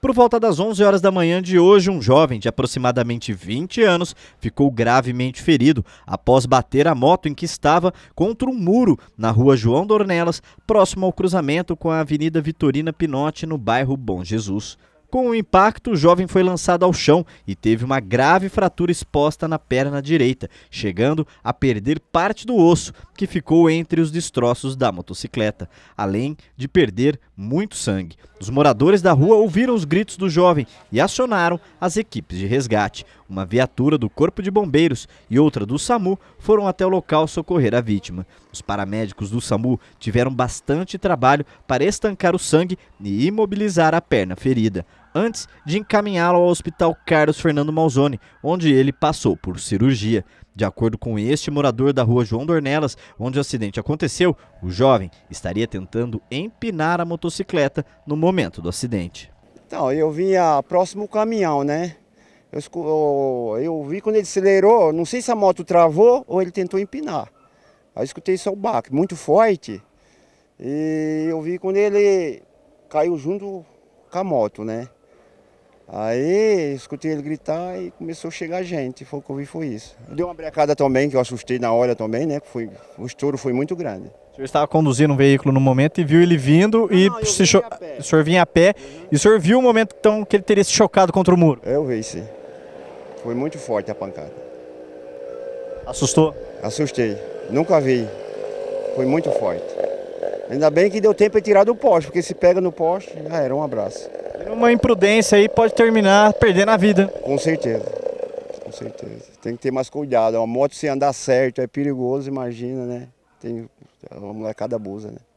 Por volta das 11 horas da manhã de hoje, um jovem de aproximadamente 20 anos ficou gravemente ferido após bater a moto em que estava contra um muro na rua João Dornelas, próximo ao cruzamento com a Avenida Vitorina Pinotti, no bairro Bom Jesus. Com o impacto, o jovem foi lançado ao chão e teve uma grave fratura exposta na perna direita, chegando a perder parte do osso que ficou entre os destroços da motocicleta, além de perder muito sangue. Os moradores da rua ouviram os gritos do jovem e acionaram as equipes de resgate. Uma viatura do Corpo de Bombeiros e outra do SAMU foram até o local socorrer a vítima. Os paramédicos do SAMU tiveram bastante trabalho para estancar o sangue e imobilizar a perna ferida antes de encaminhá-lo ao Hospital Carlos Fernando Malzone, onde ele passou por cirurgia. De acordo com este morador da rua João Dornelas, onde o acidente aconteceu, o jovem estaria tentando empinar a motocicleta no momento do acidente. Então, eu vinha próximo ao caminhão, né? Eu, eu vi quando ele acelerou, não sei se a moto travou ou ele tentou empinar. Aí eu escutei só o baque, muito forte. E eu vi quando ele caiu junto com a moto, né? Aí escutei ele gritar e começou a chegar gente, foi o que eu vi foi isso. Deu uma brecada também, que eu assustei na hora também, né? Foi, o estouro foi muito grande. O senhor estava conduzindo um veículo no momento e viu ele vindo e não, se cho... o senhor vinha a pé. Uhum. E o senhor viu o momento então, que ele teria se chocado contra o muro? Eu vi, sim. Foi muito forte a pancada. Assustou? Assustei. Nunca vi. Foi muito forte. Ainda bem que deu tempo de tirar do poste, porque se pega no poste, já era um abraço. Uma imprudência aí pode terminar perdendo a vida. Com certeza, com certeza. Tem que ter mais cuidado. Uma moto sem andar certo é perigoso, imagina, né? Tem, é uma molecada abusa, né?